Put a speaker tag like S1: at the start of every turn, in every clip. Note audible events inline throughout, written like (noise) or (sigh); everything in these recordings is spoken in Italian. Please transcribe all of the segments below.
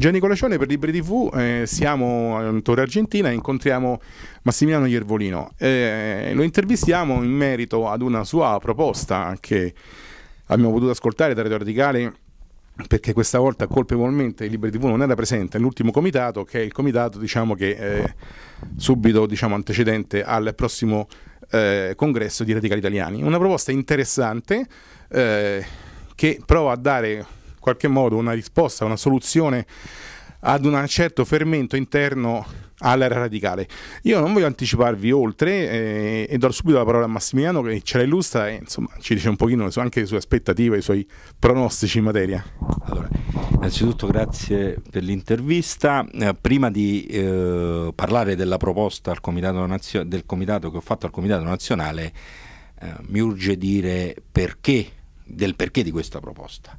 S1: Gianni Colacione per Libri TV, eh, siamo in Torre Argentina e incontriamo Massimiliano Iervolino. Eh, lo intervistiamo in merito ad una sua proposta che abbiamo potuto ascoltare da Radio Radicale perché questa volta colpevolmente il Libri TV non era presente nell'ultimo comitato, che è il comitato diciamo, che è subito diciamo, antecedente al prossimo eh, congresso di radicali italiani. Una proposta interessante eh, che prova a dare qualche modo una risposta, una soluzione ad un certo fermento interno all'era radicale. Io non voglio anticiparvi oltre eh, e do subito la parola a Massimiliano che ce la illustra e insomma ci
S2: dice un pochino anche le sue aspettative, i suoi pronostici in materia. Allora, innanzitutto grazie per l'intervista. Eh, prima di eh, parlare della proposta comitato nazio- del comitato che ho fatto al Comitato Nazionale, eh, mi urge dire perché, del perché di questa proposta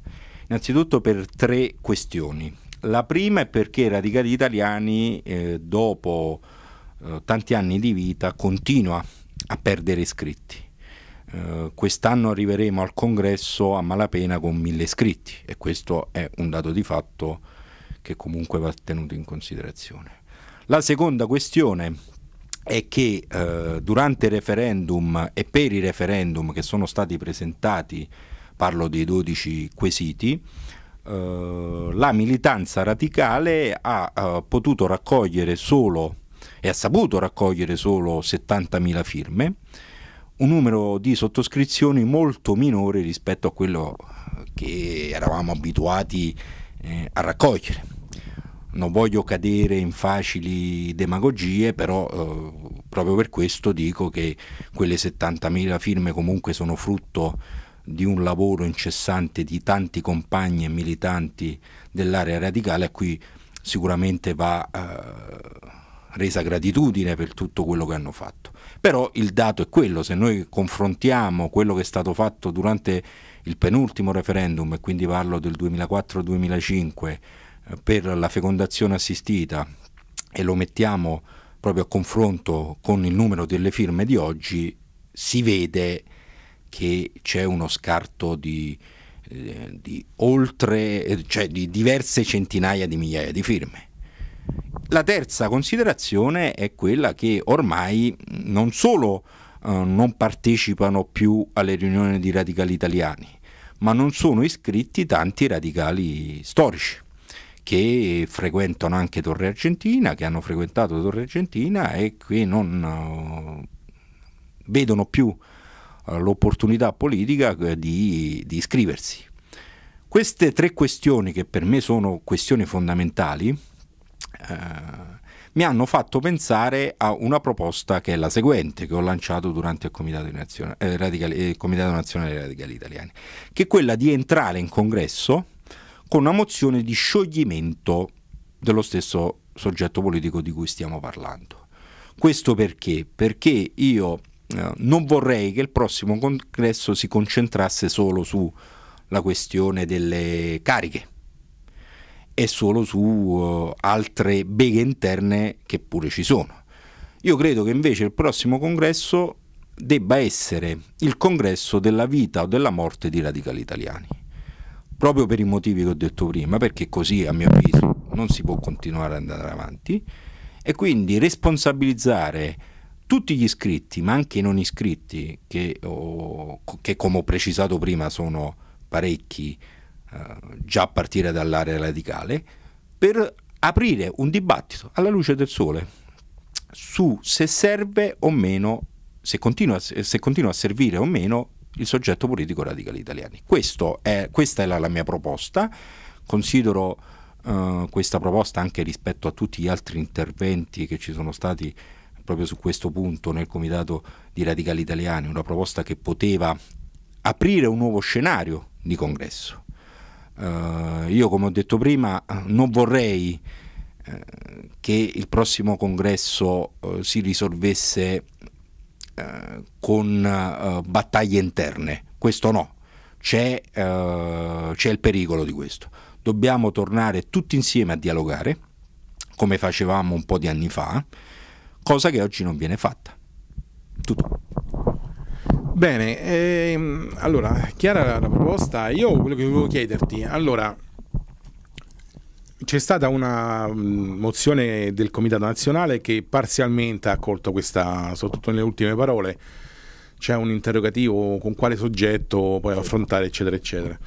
S2: innanzitutto per tre questioni. La prima è perché i radicali italiani, eh, dopo eh, tanti anni di vita, continua a perdere iscritti. Uh, eh, quest'anno arriveremo al congresso a malapena con mille iscritti e questo è un dato di fatto che comunque va tenuto in considerazione. La seconda questione è che uh, durante il referendum e per i referendum che sono stati presentati parlo dei 12 quesiti, eh, la militanza radicale ha, eh, potuto raccogliere solo e ha saputo raccogliere solo 70.000 firme, un numero di sottoscrizioni molto minore rispetto a quello eh, che eravamo abituati a raccogliere. Non voglio cadere in facili demagogie, però eh, proprio per questo dico che quelle 70.000 firme comunque sono frutto di un lavoro incessante di tanti compagni e militanti dell'area radicale a cui sicuramente va eh, resa gratitudine per tutto quello che hanno fatto. Però il dato è quello, se noi confrontiamo quello che è stato fatto durante il penultimo referendum, e quindi parlo del 2004-2005, eh, per la fecondazione assistita e lo mettiamo proprio a confronto con il numero delle firme di oggi, si vede che c'è uno scarto di, eh, di, oltre, eh, cioè di diverse centinaia di migliaia di firme. La terza considerazione è quella che ormai non solo eh, non partecipano più alle riunioni di radicali italiani, ma non sono iscritti tanti radicali storici che frequentano anche Torre Argentina, che hanno frequentato Torre Argentina e che non uh, vedono più l'opportunità politica eh, di, di iscriversi. Queste tre questioni, che per me sono questioni fondamentali, eh, mi hanno fatto pensare a una proposta che è la seguente, che ho lanciato durante il Comitato, Nazione, eh, Radical, eh, Comitato Nazionale dei Radicali Italiani, che è quella di entrare in congresso con una mozione di scioglimento dello stesso soggetto politico di cui stiamo parlando. Questo perché? Perché io eh, non vorrei che il prossimo congresso si concentrasse solo sulla questione delle cariche e solo su uh, altre beghe interne che pure ci sono. Io credo che invece il prossimo congresso debba essere il congresso della vita o della morte di radicali italiani, proprio per i motivi che ho detto prima, perché così a mio avviso non si può continuare ad andare avanti e quindi responsabilizzare tutti gli iscritti, ma anche i non iscritti, che, oh, che come ho precisato prima sono parecchi, eh, già a partire dall'area radicale, per aprire un dibattito alla luce del sole su se serve o meno, se continua, se continua a servire o meno il soggetto politico radicale italiano. È, questa è la, la, mia proposta, considero eh, questa proposta anche rispetto a tutti gli altri interventi che ci sono stati proprio su questo punto nel Comitato di Radicali Italiani, una proposta che poteva aprire un nuovo scenario di congresso. Uh, io, come ho detto prima, non vorrei uh, che il prossimo congresso uh, si risolvesse con battaglie interne. Questo no, c'è il pericolo di questo. Dobbiamo tornare tutti insieme a dialogare, come facevamo un po' di anni fa cosa che oggi non viene fatta. Tutto. Bene, ehm,
S1: allora, chiara la, proposta, io quello che volevo chiederti, allora, c'è stata una mm, mozione del Comitato Nazionale che parzialmente ha accolto questa, soprattutto nelle ultime parole, c'è un interrogativo con quale soggetto puoi affrontare, eccetera, eccetera.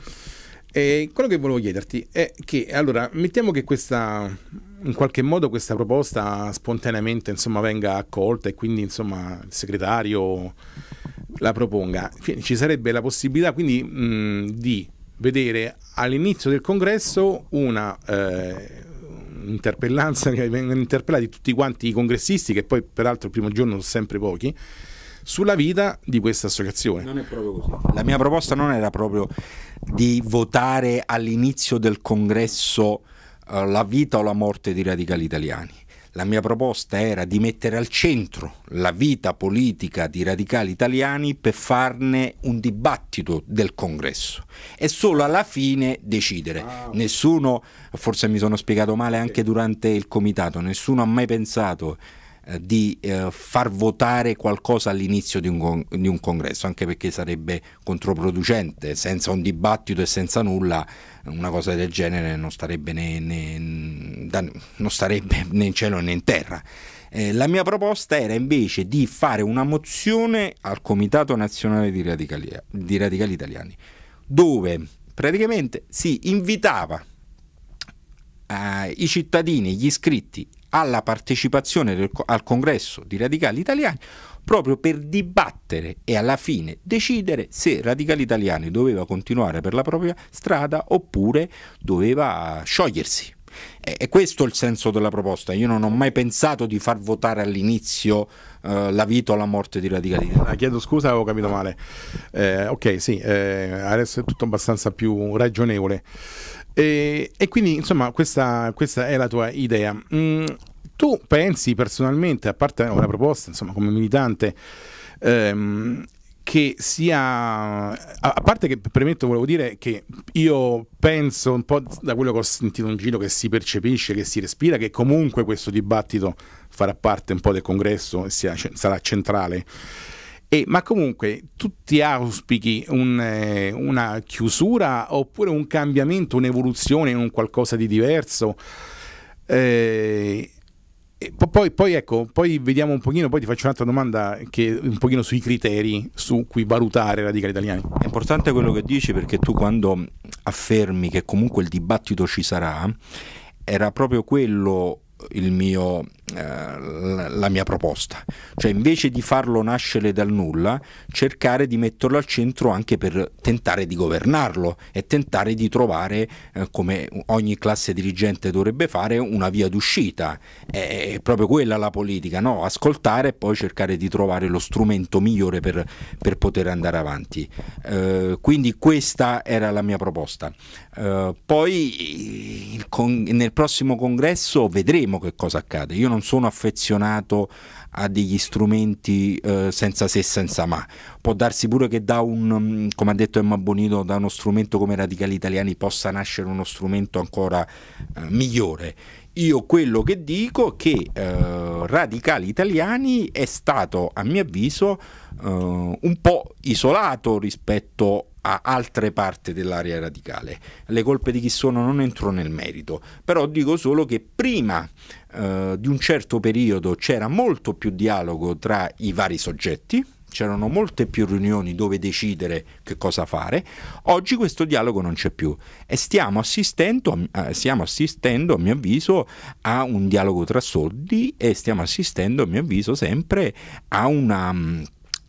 S1: E quello che volevo chiederti è che, allora, mettiamo che questa, in qualche modo questa proposta spontaneamente insomma, venga accolta e quindi insomma, il segretario la proponga, ci sarebbe la possibilità quindi mh, mm, di vedere all'inizio del congresso una... Eh, interpellanza che vengono interpellati tutti quanti i congressisti, che poi peraltro
S2: il primo giorno sono sempre pochi, sulla vita di questa associazione. Non è proprio così. La mia proposta non era proprio di votare all'inizio del congresso uh, la vita o la morte di radicali italiani. La mia proposta era di mettere al centro la vita politica di radicali italiani per farne un dibattito del congresso e solo alla fine decidere. Ah, nessuno, forse mi sono spiegato male anche durante il comitato, nessuno ha mai pensato eh, di eh, far votare qualcosa all'inizio di, di, un congresso, anche perché sarebbe controproducente, senza un dibattito e senza nulla una cosa del genere non starebbe né, né, da, non starebbe (laughs) né in cielo né in terra. Eh, la mia proposta era invece di fare una mozione al Comitato Nazionale di Radicali, di Radicali Italiani, dove praticamente si invitava eh, i cittadini, gli iscritti alla partecipazione del, al congresso di radicali italiani proprio per dibattere e alla fine decidere se Radicali Italiani doveva continuare per la propria strada oppure doveva sciogliersi. E questo è il senso della proposta. Io non ho mai pensato di far votare all'inizio eh, la vita o la morte di Radicali. Ah, chiedo scusa, avevo capito male. Eh, ok, sì,
S1: eh, adesso è tutto abbastanza più ragionevole. E, e quindi, insomma, questa, questa, è la tua idea. Mm, tu pensi personalmente, a parte una proposta, insomma, come militante, ehm, che sia a parte che premetto volevo dire che io penso un po' da quello che ho sentito in giro che si percepisce che si respira che comunque questo dibattito farà parte un po' del congresso e sarà centrale e, ma comunque tu ti auspichi un, eh, una chiusura oppure un cambiamento, un'evoluzione, in un qualcosa di diverso? Eh, poi, poi, ecco, poi vediamo un pochino, poi ti faccio un'altra domanda che un pochino sui criteri su cui valutare radicali italiani. È
S2: importante quello che dici perché tu quando affermi che comunque il dibattito ci sarà, era proprio quello il mio la mia proposta, cioè invece di farlo nascere dal nulla, cercare di metterlo al centro anche per tentare di governarlo e tentare di trovare, eh, come ogni classe dirigente dovrebbe fare, una via d'uscita. È proprio quella la politica, no? ascoltare e poi cercare di trovare lo strumento migliore per, per poter andare avanti. Eh, quindi questa era la mia proposta. Eh, poi con, nel prossimo congresso vedremo che cosa accade. Io non sono affezionato a degli strumenti eh, senza se senza ma. Può darsi pure che da un, mm, come ha detto Emma Bonito, da uno strumento come Radicali Italiani possa nascere uno strumento ancora eh, migliore. Io quello che dico è che eh, Radicali Italiani è stato, a mio avviso, eh, un po' isolato rispetto a a altre parti dell'area radicale. Le colpe di chi sono non entro nel merito, però dico solo che prima eh, di un certo periodo c'era molto più dialogo tra i vari soggetti, c'erano molte più riunioni dove decidere che cosa fare, oggi questo dialogo non c'è più e stiamo assistendo, eh, stiamo assistendo, a mio avviso a un dialogo tra soldi e stiamo assistendo a mio avviso sempre a una mm,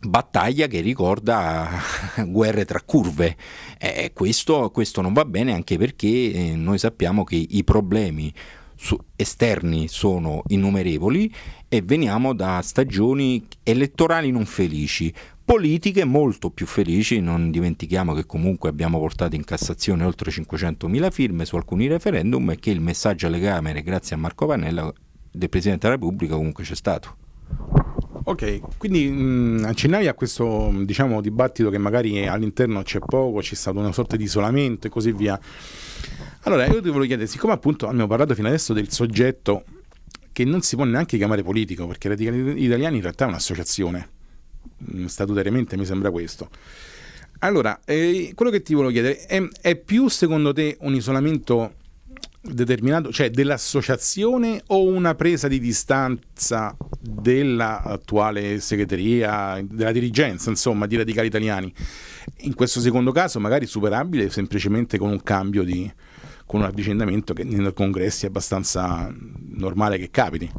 S2: battaglia che ricorda (laughs) guerre tra curve. Eh, questo, questo, non va bene anche perché eh, noi sappiamo che i problemi esterni sono innumerevoli e veniamo da stagioni elettorali non felici, politiche molto più felici, non dimentichiamo che comunque abbiamo portato in Cassazione oltre 500.000 firme su alcuni referendum e che il messaggio alle Camere, grazie a Marco Pannella, del Presidente della Repubblica comunque c'è stato.
S1: Ok, quindi mh, mm, accennavi a questo diciamo, dibattito che magari all'interno c'è poco, c'è stato una sorta di isolamento e così via. Allora, io ti volevo chiedere, siccome appunto abbiamo parlato fino adesso del soggetto che non si può neanche chiamare politico, perché Radicali Italiani in realtà è un'associazione, mm, statutariamente mi sembra questo. Allora, eh, quello che ti volevo chiedere, è, è più secondo te un isolamento determinato, cioè dell'associazione o una presa di distanza dell'attuale segreteria, della dirigenza, insomma, di radicali italiani? In questo secondo caso magari superabile semplicemente con un cambio di con un avvicendamento che nei
S2: congressi è abbastanza normale che capiti.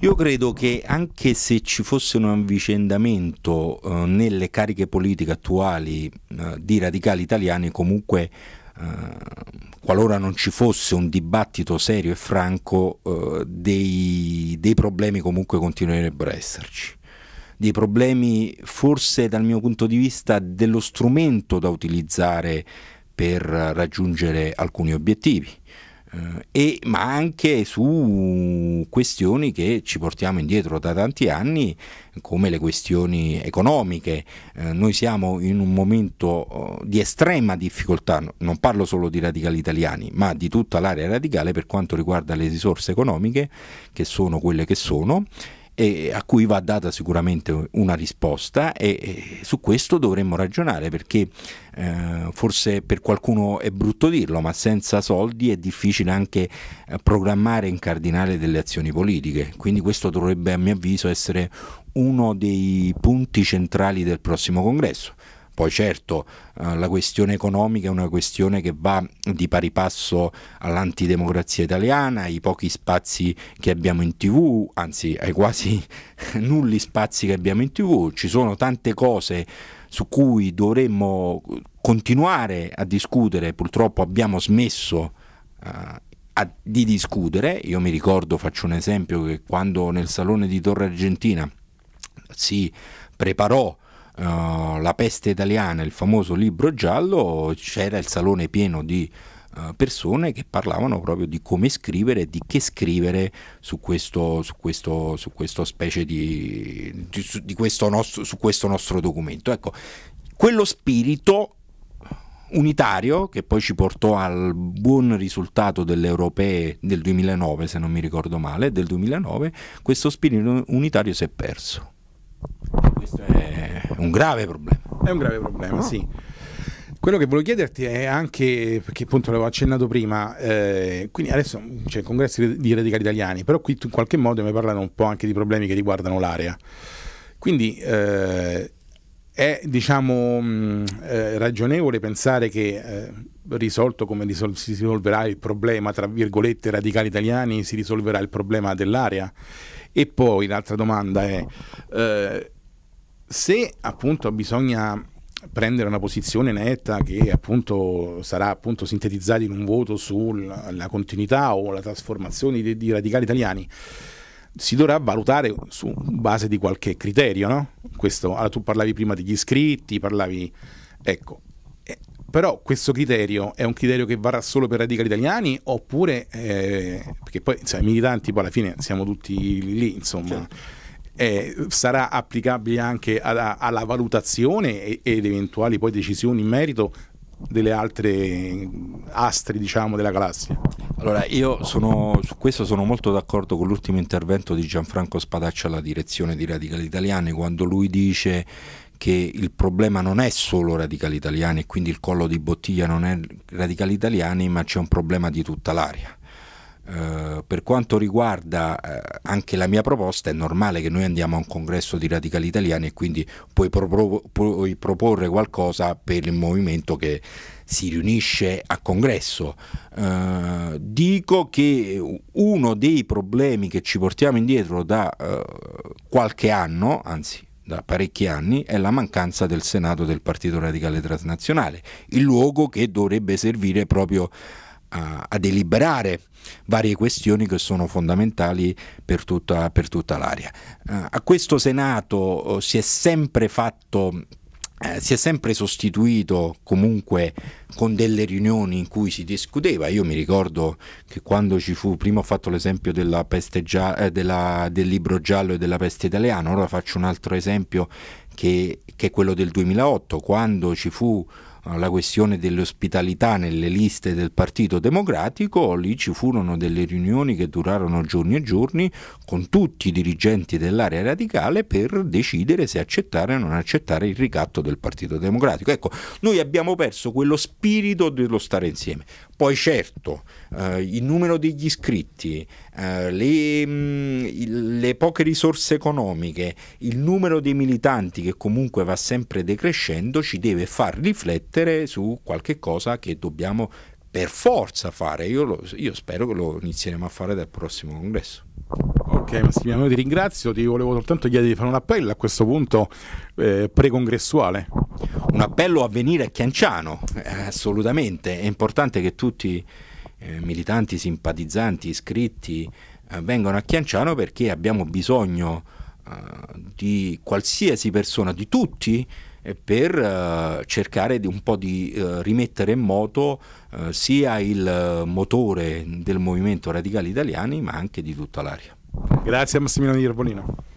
S2: Io credo che anche se ci fosse un avvicendamento eh, nelle cariche politiche attuali eh, di radicali italiani, comunque eh, qualora non ci fosse un dibattito serio e franco, eh, dei, dei problemi comunque continuerebbero a esserci dei problemi forse dal mio punto di vista dello strumento da utilizzare per raggiungere alcuni obiettivi. Eh, e, ma anche su questioni che ci portiamo indietro da tanti anni come le questioni economiche. Eh, noi siamo in un momento oh, di estrema difficoltà, non parlo solo di radicali italiani, ma di tutta l'area radicale per quanto riguarda le risorse economiche, che sono quelle che sono, eh, a cui va data sicuramente una risposta e, e su questo dovremmo ragionare perché eh, forse per qualcuno è brutto dirlo, ma senza soldi è difficile anche eh, programmare e incardinare delle azioni politiche, quindi questo dovrebbe a mio avviso essere uno dei punti centrali del prossimo congresso poi certo eh, la questione economica è una questione che va di pari passo all'antidemocrazia italiana, ai pochi spazi che abbiamo in tv, anzi ai quasi (laughs) nulli spazi che abbiamo in tv, ci sono tante cose su cui dovremmo continuare a discutere, purtroppo abbiamo smesso eh, a, di discutere, io mi ricordo, faccio un esempio, che quando nel Salone di Torre Argentina si preparò eh, La peste italiana, il famoso libro giallo, c'era il salone pieno di eh, persone che parlavano proprio di come scrivere e di che scrivere su questo, su questo, su questo specie di, di, su, di questo nostro, su questo nostro documento. Ecco, quello spirito unitario che poi ci portò al buon risultato delle europee del 2009, se non mi ricordo male, del 2009, questo spirito unitario si è perso. Questo è un grave problema. È un grave problema, no. sì.
S1: Quello che volevo chiederti è anche, perché appunto l'avevo accennato prima, eh, quindi adesso c'è cioè, il congresso di radicali italiani, però qui in qualche modo mi parlano un po' anche di problemi che riguardano l'area. Quindi eh, è diciamo mh, mm, eh, ragionevole pensare che eh, risolto come risol- si risolverà il problema, tra virgolette, radicali italiani, si risolverà il problema dell'area? E poi l'altra domanda è eh, se appunto bisogna prendere una posizione netta che appunto sarà appunto sintetizzata in un voto sulla continuità o la trasformazione di, di radicali italiani si dovrà valutare su base di qualche criterio, no? Questo, allora, tu parlavi prima degli iscritti, parlavi... Ecco, eh, però questo criterio è un criterio che varrà solo per radicali italiani oppure... Eh, perché poi, i militanti poi alla fine siamo tutti lì, insomma... Certo eh, sarà applicabile anche alla, alla valutazione ed, eventuali poi decisioni in merito delle altre astri diciamo, della galassia.
S2: Allora io sono, su questo sono molto d'accordo con l'ultimo intervento di Gianfranco Spadaccia alla direzione di Radicali Italiani quando lui dice che il problema non è solo Radicali Italiani e quindi il collo di bottiglia non è Radicali Italiani ma c'è un problema di tutta l'aria eh, per quanto riguarda uh, anche la mia proposta, è normale che noi andiamo a un congresso di radicali italiani e quindi puoi, pro- puoi proporre qualcosa per il movimento che si riunisce a congresso. Uh, dico che uno dei problemi che ci portiamo indietro da qualche anno, anzi da parecchi anni è la mancanza del Senato del Partito Radicale Transnazionale, il luogo che dovrebbe servire proprio a, a deliberare varie questioni che sono fondamentali per tutta, per tutta l'area. Eh, a questo Senato eh, si è sempre fatto eh, si è sempre sostituito comunque con delle riunioni in cui si discuteva. Io mi ricordo che quando ci fu, prima ho fatto l'esempio della peste gia- eh, della, del libro giallo e della peste italiana, ora faccio un altro esempio che, che è quello del 2008, quando ci fu la questione dell'ospitalità nelle liste del Partito Democratico, lì ci furono delle riunioni che durarono giorni e giorni con tutti i dirigenti dell'area radicale per decidere se accettare o non accettare il ricatto del Partito Democratico. Ecco, noi abbiamo perso quello spirito dello stare insieme. Poi certo, eh, il numero degli iscritti, eh, le, mh, mm, le, poche risorse economiche, il numero dei militanti che comunque va sempre decrescendo ci deve far riflettere su qualche cosa che dobbiamo per forza fare. Io, lo, io spero che lo inizieremo a fare dal prossimo congresso. Ok Massimiliano, ti ringrazio, ti volevo soltanto chiedere di fare un appello a questo punto eh, precongressuale un appello a venire a Chianciano, eh, assolutamente, è importante che tutti eh, militanti, simpatizzanti, iscritti eh, vengano a Chianciano perché abbiamo bisogno eh, di qualsiasi persona, di tutti, eh, per eh, cercare di un po' di rimettere in moto sia il motore del movimento radicale italiani ma anche di tutta l'area. Grazie a Massimiliano Iervolino.